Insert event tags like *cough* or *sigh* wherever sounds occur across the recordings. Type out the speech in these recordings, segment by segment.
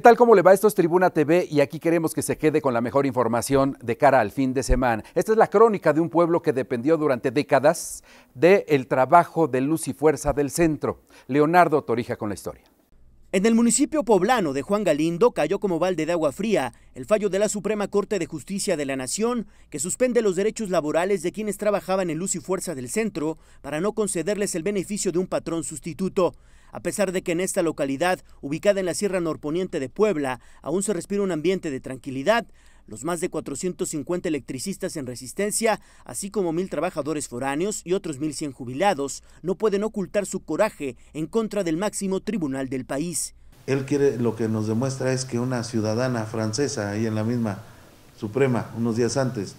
¿Qué tal? ¿Cómo le va? Esto es Tribuna TV y aquí queremos que se quede con la mejor información de cara al fin de semana. Esta es la crónica de un pueblo que dependió durante décadas del trabajo de luz y fuerza del centro. Leonardo Torija con la historia. En el municipio poblano de Juan Galindo cayó como balde de agua fría el fallo de la Suprema Corte de Justicia de la Nación que suspende los derechos laborales de quienes trabajaban en luz y fuerza del centro para no concederles el beneficio de un patrón sustituto a pesar de que en esta localidad, ubicada en la Sierra Norponiente de Puebla, aún se respira un ambiente de tranquilidad, los más de 450 electricistas en resistencia, así como mil trabajadores foráneos y otros 1.100 jubilados, no pueden ocultar su coraje en contra del máximo tribunal del país. Él quiere, lo que nos demuestra es que una ciudadana francesa, ahí en la misma Suprema, unos días antes,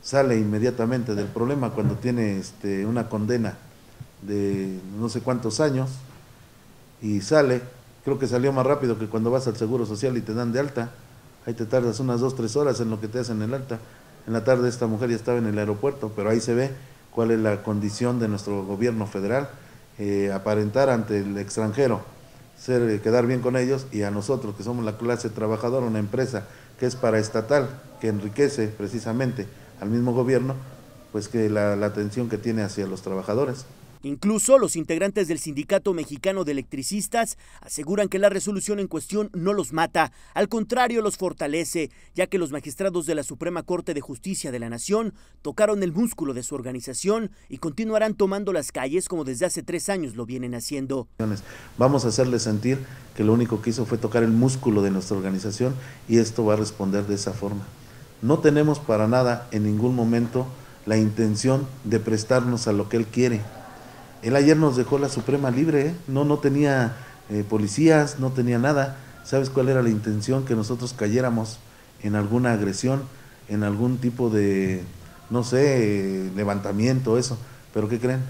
sale inmediatamente del problema cuando tiene este, una condena de no sé cuántos años, y sale, creo que salió más rápido que cuando vas al Seguro Social y te dan de alta, ahí te tardas unas dos, tres horas en lo que te hacen el alta. En la tarde esta mujer ya estaba en el aeropuerto, pero ahí se ve cuál es la condición de nuestro gobierno federal, eh, aparentar ante el extranjero, ser, eh, quedar bien con ellos y a nosotros que somos la clase trabajadora, una empresa que es paraestatal, que enriquece precisamente al mismo gobierno, pues que la, la atención que tiene hacia los trabajadores. Incluso los integrantes del Sindicato Mexicano de Electricistas aseguran que la resolución en cuestión no los mata, al contrario los fortalece, ya que los magistrados de la Suprema Corte de Justicia de la Nación tocaron el músculo de su organización y continuarán tomando las calles como desde hace tres años lo vienen haciendo. Vamos a hacerles sentir que lo único que hizo fue tocar el músculo de nuestra organización y esto va a responder de esa forma. No tenemos para nada en ningún momento la intención de prestarnos a lo que él quiere. Él ayer nos dejó la Suprema libre, ¿eh? no, no tenía eh, policías, no tenía nada. ¿Sabes cuál era la intención? Que nosotros cayéramos en alguna agresión, en algún tipo de, no sé, levantamiento, eso. Pero ¿qué creen?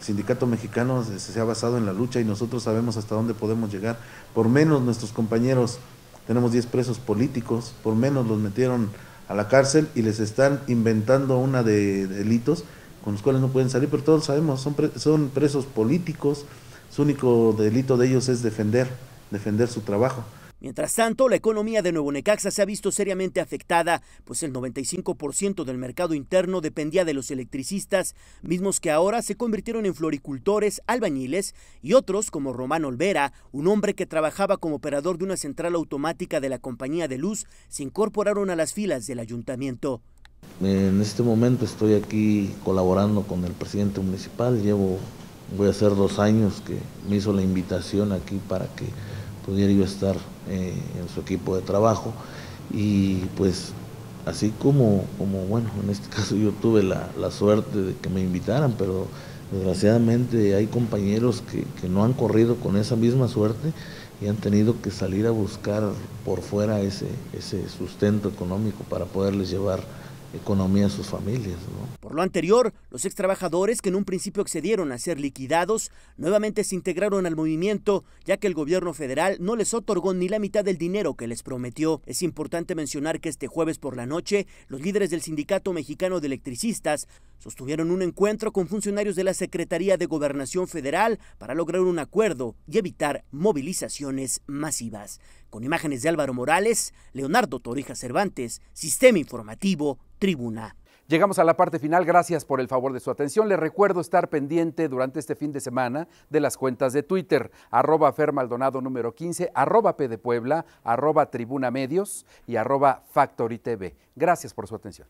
El sindicato mexicano se, se ha basado en la lucha y nosotros sabemos hasta dónde podemos llegar. Por menos nuestros compañeros, tenemos 10 presos políticos, por menos los metieron a la cárcel y les están inventando una de delitos con los cuales no pueden salir, pero todos sabemos, son, presos políticos, su único delito de ellos es defender, defender su trabajo. Mientras tanto, la economía de Nuevo Necaxa se ha visto seriamente afectada, pues el 95% del mercado interno dependía de los electricistas, mismos que ahora se convirtieron en floricultores, albañiles y otros como Román Olvera, un hombre que trabajaba como operador de una central automática de la compañía de luz, se incorporaron a las filas del ayuntamiento. En este momento estoy aquí colaborando con el presidente municipal, llevo, voy a hacer dos años que me hizo la invitación aquí para que pudiera yo estar eh, en su equipo de trabajo y pues así como, como bueno, en este *laughs* caso yo tuve la, suerte de que me invitaran, pero desgraciadamente hay compañeros que, no han corrido con esa misma suerte y han tenido que salir a buscar por fuera ese, ese sustento económico para poderles llevar economía a sus familias. Por lo anterior, los ex trabajadores que en un principio accedieron a ser liquidados, nuevamente se integraron al movimiento, ya que el gobierno federal no les otorgó ni la mitad del dinero que les prometió. Es importante mencionar que este jueves por la noche, los líderes del Sindicato Mexicano de Electricistas sostuvieron un encuentro con funcionarios de la Secretaría de Gobernación Federal para lograr un acuerdo y evitar movilizaciones masivas. Con imágenes de Álvaro Morales, Leonardo Torija Cervantes, Sistema Informativo, Tribuna. Llegamos a la parte final, gracias por el favor de su atención. Les recuerdo estar pendiente durante este fin de semana de las cuentas de Twitter, arroba fermaldonado número 15, arroba P de Puebla, arroba Tribuna Medios y arroba Factory TV. Gracias por su atención.